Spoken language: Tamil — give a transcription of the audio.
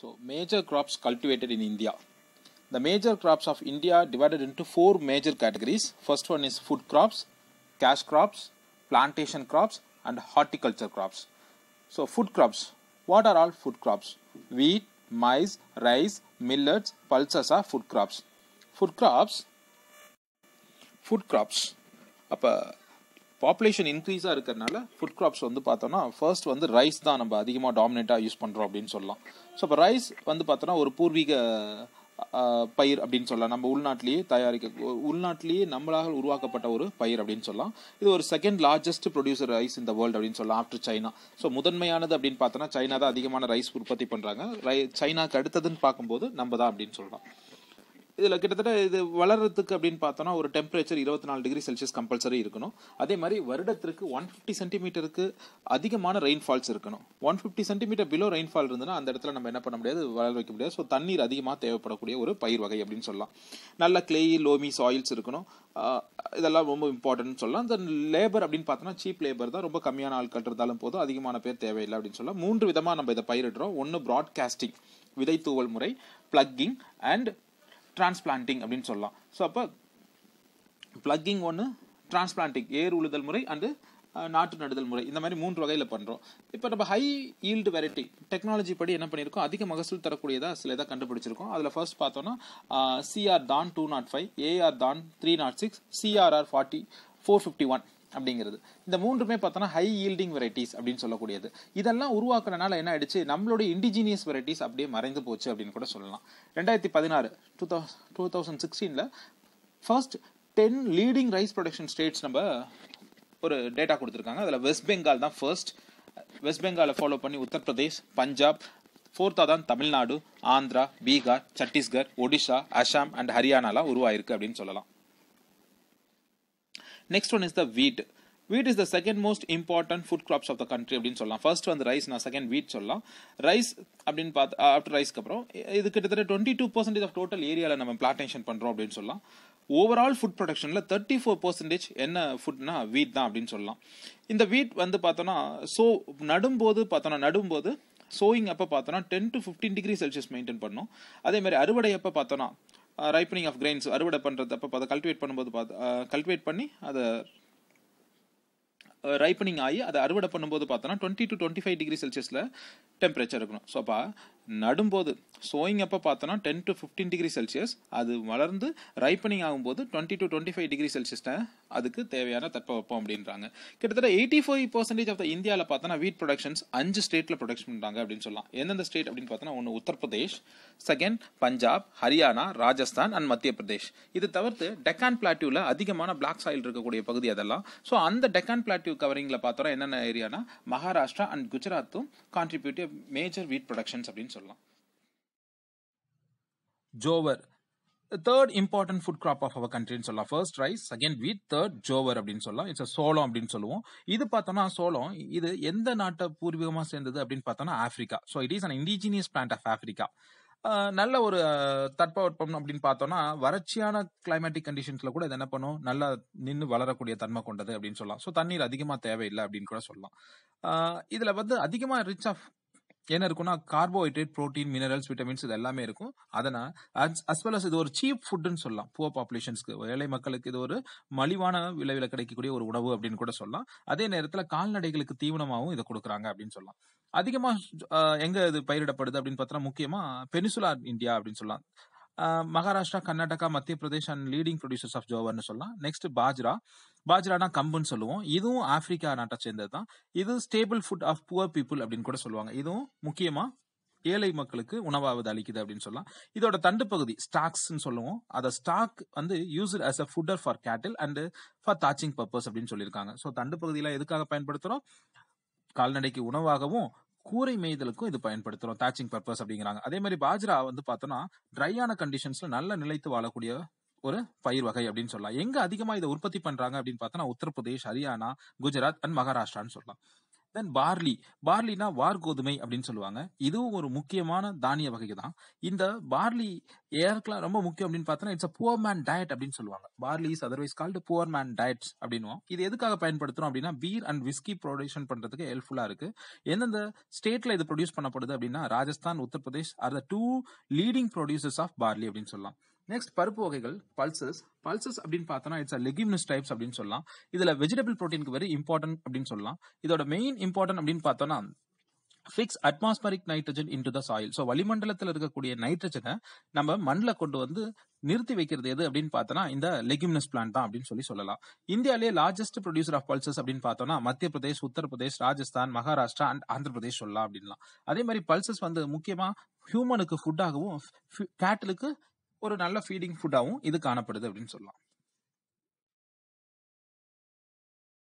So, major crops cultivated in India. The major crops of India divided into four major categories. First one is food crops, cash crops, plantation crops, and horticulture crops. So, food crops. What are all food crops? Wheat, maize, rice, millets, pulses are food crops. Food crops. Food crops. அப்போ பாப்புலேஷன் இன்க்ரீஸாக இருக்கிறனால ஃபுட் கிராப்ஸ் வந்து பார்த்தோன்னா ஃபர்ஸ்ட் வந்து ரைஸ் தான் நம்ம அதிகமாக டாமினேட்டாக யூஸ் பண்ணுறோம் அப்படின்னு சொல்லலாம் ஸோ இப்போ ரைஸ் வந்து பார்த்தோன்னா ஒரு பூர்வீக பயிர் அப்படின்னு சொல்லலாம் நம்ம உள்நாட்டிலேயே தயாரிக்க உள்நாட்டிலேயே நம்மளாக உருவாக்கப்பட்ட ஒரு பயிர் அப்படின்னு சொல்லலாம் இது ஒரு செகண்ட் லார்ஜஸ்ட் ப்ரொடியூசர் ரைஸ் இந்த வேர்ல்டு அப்படின்னு சொல்லலாம் ஆஃப்டர் சைனா ஸோ முதன்மையானது அப்படின்னு பார்த்தோன்னா சைனா தான் அதிகமான ரைஸ் உற்பத்தி பண்ணுறாங்க ரை சைனாக்கு அடுத்ததுன்னு பார்க்கும்போது நம்ம தான் அப்படின்னு சொல்லலாம் இதில் கிட்டத்தட்ட இது வளர்கிறதுக்கு அப்படின்னு பார்த்தோன்னா ஒரு டெம்பரேச்சர் இருபத்தி நாலு டிகிரி செல்சியஸ் கம்பல்சரி இருக்கணும் அதே மாதிரி வருடத்திற்கு ஒன் ஃபிஃப்டி சென்டிமீட்டருக்கு அதிகமான ரெயின்ஃபால்ஸ் இருக்கணும் one fifty centimetre below rainfall இருந்ததுன்னா அந்த இடத்துல நம்ம என்ன பண்ண முடியாது வளர வைக்க முடியாது ஸோ தண்ணீர் அதிகமாக தேவைப்படக்கூடிய ஒரு பயிர் வகை அப்படின்னு சொல்லலாம் நல்ல கிளேயி லோமி சாயில்ஸ் இருக்கணும் இதெல்லாம் ரொம்ப இம்பார்ட்டன்ட் சொல்லலாம் இந்த லேபர் அப்படின்னு பார்த்தோன்னா சீப் லேபர் தான் ரொம்ப கம்மியான ஆட்கள் இருந்தாலும் போதும் அதிகமான பேர் தேவையில்லை அப்படின்னு சொல்லலாம் மூன்று விதமாக நம்ம இதை பயிரிடுறோம் ஒன்று ப்ராட்காஸ்டிங் விதை தூவல் முறை பிளக்கிங் அண்ட் டிரான்ஸ்பிளான்டிங் அப்படின்னு சொல்லலாம் ஸோ அப்போ ப்ளக்கிங் ஒன்று டிரான்ஸ்பிளான்டிங் ஏர் உழுதல் முறை அண்டு நாட்டு நடுதல் முறை இந்த மாதிரி மூன்று வகையில் பண்ணுறோம் இப்போ நம்ம ஹை ஈல்டு வெரைட்டி டெக்னாலஜி படி என்ன பண்ணியிருக்கோம் அதிக மகசூல் தரக்கூடியதாக சில இதாக கண்டுபிடிச்சிருக்கோம் அதில் ஃபர்ஸ்ட் பார்த்தோன்னா சிஆர் தான் டூ நாட் ஃபைவ் ஏஆர் தான் three nought six CRR forty four fifty one அப்படிங்கிறது இந்த மூன்றுமே பார்த்தோன்னா ஹை ஈல்டிங் வெரைட்டிஸ் அப்படின்னு சொல்லக்கூடியது இதெல்லாம் உருவாக்குறனால என்ன ஆயிடுச்சு நம்மளுடைய இண்டிஜினியஸ் வெரைட்டிஸ் அப்படியே மறைந்து போச்சு அப்படின்னு கூட சொல்லலாம் ரெண்டாயிரத்தி பதினாறு டூ தௌ டூ தௌசண்ட் சிக்ஸ்டீனில் first ten leading rice production states நம்ம ஒரு டேட்டா கொடுத்துருக்காங்க அதில் வெஸ்ட் பெங்கால் தான் ஃபர்ஸ்ட் வெஸ்ட் பெங்காலை ஃபாலோ பண்ணி உத்தரப்பிரதேஷ் பஞ்சாப் ஃபோர்த்தாக தான் தமிழ்நாடு ஆந்திரா பீகார் சத்தீஸ்கர் ஒடிஷா அசாம் அண்ட் ஹரியானாலாம் உருவாயிருக்கு அப்படின்னு சொல்லலாம் நெக்ஸ்ட் ஒன் இஸ் த வீட் வீட் is the second most important food graphs of the country அப்படின்னு சொல்லலாம் ஃபர்ஸ்ட் வந்து ரைஸ் நான் செகண்ட் வீட் சொல்லலாம் ரைஸ் அப்படின்னு பார்த்து ஆஃப்டர் uh, ரைஸ்க்கு அப்புறம் இது கிட்டத்தட்ட twenty two percentage of total ஏரியாவில் நம்ம பிளான்டேஷன் பண்ணுறோம் அப்படின்னு சொல்லலாம் ஓவரால் ஃபுட் ப்ரொடக்ஷனில் தேர்ட்டி ஃபோர் பர்சன்டேஜ் என்ன ஃபுட்னா வீட் தான் அப்படின்னு சொல்லலாம் இந்த வீட் வந்து பார்த்தோன்னா சோ நடும்போது பார்த்தோன்னா நடும்போது சோயிங் அப்போ பார்த்தோன்னா ten to fifteen degree Celsius maintain பண்ணும் அதே மாதிரி அறுவடை அப்போ பார்த்தோன்னா ரைப்பனிங் ஆஃப் கிரெயின்ஸ் அறுவடை பண்ணுறது அப்போ அதை கல்டிவேட் பண்ணும்போது பார்த்து கல்டிவேட் பண்ணி அதை ரைப்பனிங் ஆகி அதை அறுவடை பண்ணும்போது பார்த்தோன்னா twenty to twenty five degree செல்சியஸில் டெம்பரேச்சர் இருக்கணும் ஸோ அப்போ நடும்போது சோயிங் அப்போ பார்த்தோன்னா ten to fifteen degree Celsius அது வளர்ந்து ரைப்பனிங் ஆகும்போது twenty to twenty five degree Celsius அதுக்கு தேவையான தட்பவெப்பம் அப்படின்றாங்க கிட்டத்தட்ட eighty five percentage of the இந்தியாவில் பார்த்தோன்னா வீட் ப்ரொடக்ஷன்ஸ் அஞ்சு ஸ்டேட்டில் ப்ரொடக்ஷன் பண்ணுறாங்க அப்படின்னு சொல்லலாம் எந்தெந்த ஸ்டேட் அப்படின்னு பார்த்தோன்னா ஒன்று உத்தரப்பிரதேஷ் செகண்ட் பஞ்சாப் ஹரியானா ராஜஸ்தான் அண்ட் மத்திய பிரதேஷ் இது தவிர்த்து டெக்கான் பிளாட்டியூவில் அதிகமான பிளாக் சாயில் இருக்கக்கூடிய பகுதி அதெல்லாம் ஸோ அந்த டெக்கான் பிளாட்டியூ கவரிங்கில் பார்த்தோன்னா என்னென்ன ஏரியானா மகாராஷ்டிரா அண்ட் குஜராத்தும் கான்ட்ரிபியூட்டிவ் மேஜர் வீட் ப்ரொடக்ஷன்ஸ் அப்படின்னு சொல்லலாம் jowar third important food crop of our கண்ட்ரின்னு சொல்லலாம் first rice second wheat third jowar அப்படின்னு சொல்லலாம் இட்ஸ் சோளம் அப்படின்னு சொல்லுவோம் இது பார்த்தோம்னா சோளம் இது எந்த நாட்டை பூர்வீகமாக சேர்ந்தது அப்படின்னு பார்த்தோம்னா Africa so it is an indigenous plant of Africa நல்ல ஒரு தட்பவெப்பம் அப்படின்னு பார்த்தோம்னா வறட்சியான கிளைமேட்டிக் கண்டிஷன்ஸ்ல கூட இது என்ன பண்ணும் நல்லா நின்று வளரக்கூடிய தன்மை கொண்டது அப்படின்னு சொல்லலாம் ஸோ தண்ணீர் அதிகமாக தேவையில்லை அப்படின்னு கூட சொல்லலாம் இதுல வந்து அதிகமாக ரிச் ஆஃப் என்ன இருக்கும்னா கார்போஹைட்ரேட் ப்ரோட்டீன் மினரல்ஸ் விட்டமின்ஸ் இது எல்லாமே இருக்கும் அதனால் அஸ் வெல் அஸ் இது ஒரு சீப் ஃபுட்டுன்னு சொல்லலாம் புவர் பாப்புலேஷன்ஸ்க்கு ஏழை மக்களுக்கு இது ஒரு மலிவான விளைவில் கிடைக்கக்கூடிய ஒரு உணவு அப்படின்னு கூட சொல்லலாம் அதே நேரத்தில் கால்நடைகளுக்கு தீவனமாகவும் இதை கொடுக்குறாங்க அப்படின்னு சொல்லலாம் அதிகமா எங்க இது பயிரிடப்படுது அப்படின்னு பார்த்தோம்னா முக்கியமா பெனிசுலா இந்தியா அப்படின்னு சொல்லலாம் Maharashtra Karnataka Madhya Pradesh and leading producers of ஜோவர்னு சொல்லலாம் நெக்ஸ்ட் பாஜ்ரா பாஜ்ரானா கம்புன்னு சொல்லுவோம் இதுவும் ஆப்பிரிக்கா நாட்டை சேர்ந்தது தான் இது staple food of poor people அப்படின்னு கூட சொல்லுவாங்க இதுவும் முக்கியமா ஏழை மக்களுக்கு உணவாவது அளிக்குது அப்படின்னு சொல்லலாம் இதோட தண்டு பகுதி ஸ்டாக்ஸ் சொல்லுவோம் அதை ஸ்டாக் வந்து use as a fodder for cattle and for thatching purpose அப்படின்னு சொல்லியிருக்காங்க ஸோ தண்டு பகுதியில் எதுக்காக பயன்படுத்துகிறோம் கால்நடைக்கு உணவாகவும் கூரை மேய்தலுக்கும் இது பயன்படுத்துறோம் தேச்சிங் பர்பஸ் அப்படிங்கிறாங்க அதே மாதிரி பாஜ்ரா வந்து பார்த்தோம்னா ட்ரையான கண்டிஷன்ஸ்ல நல்ல நிலைத்து வாழக்கூடிய ஒரு பயிர் வகை அப்படின்னு சொல்லலாம் எங்க அதிகமா இதை உற்பத்தி பண்றாங்க அப்படின்னு பார்த்தோம்னா உத்தரப்பிரதேஷ் ஹரியானா குஜராத் அண்ட் மகாராஷ்டிரான்னு சொல்லலாம் தென் பார்லி பார்லினா வார் கோதுமை அப்படின்னு சொல்லுவாங்க இதுவும் ஒரு முக்கியமான தானிய வகை தான் இந்த பார்லி ஏற்கெல்லாம் ரொம்ப முக்கியம் அப்படின்னு பார்த்தோன்னா it's a poor man diet அப்படின்னு சொல்லுவாங்க barley is otherwise called poor man diet அப்படின்னுவோம் இது எதுக்காக பயன்படுத்துறோம் அப்படின்னா பீர் அண்ட் விஸ்கி ப்ரொடியூஷன் பண்றதுக்கு ஹெல்ப்ஃபுல்லா இருக்கு எந்தெந்த ஸ்டேட்ல இது ப்ரொடியூஸ் பண்ணப்படுது அப்படின்னா Rajasthan Uttar Pradesh R the two leading producers of barley அப்படின்னு சொல்லலாம் நெக்ஸ்ட் பருப்பு வகைகள் பல்சஸ் பல்சஸ் அப்படின்னு பார்த்தோம்னா இட்ஸ் லெகிம்னஸ் டைப்ஸ் அப்படின்னு சொல்லலாம் இதுல வெஜிடபிள் ப்ரோட்டீனுக்கு வெரி இம்பார்ட்டன்ட் அப்படின்னு சொல்லலாம் இதோட மெயின் இம்பார்ட்டன்ட் அப்படின்னு பார்த்தோம்னா fix atmospheric nitrogen into the soil so வளிமண்டலத்தில் இருக்கக்கூடிய நைட்ரஜனை நம்ம மண்ணில் கொண்டு வந்து நிறுத்தி வைக்கிறது எது அப்படின்னு பார்த்தோம்னா இந்த லெகிம்னஸ் பிளான் தான் அப்படின்னு சொல்லி சொல்லலாம் இந்தியாவிலேயே லார்ஜஸ்ட் ப்ரொடியூசர் ஆஃப் பல்சஸ் அப்படின்னு பார்த்தோம்னா மத்திய பிரதேஷ் உத்தரப்பிரதேஷ் ராஜஸ்தான் மகாராஷ்டிரா அண்ட் ஆந்திர பிரதேஷ் சொல்லலாம் அப்படின்லாம் அதே மாதிரி பல்சஸ் வந்து முக்கியமாக ஹியூமனுக்கு ஃபுட்டாகவும் கேட்டலுக்கு ஒரு நல்ல ஃபீடிங் ஃபுட்டாகவும் இது காணப்படுது அப்படின்னு சொல்லலாம்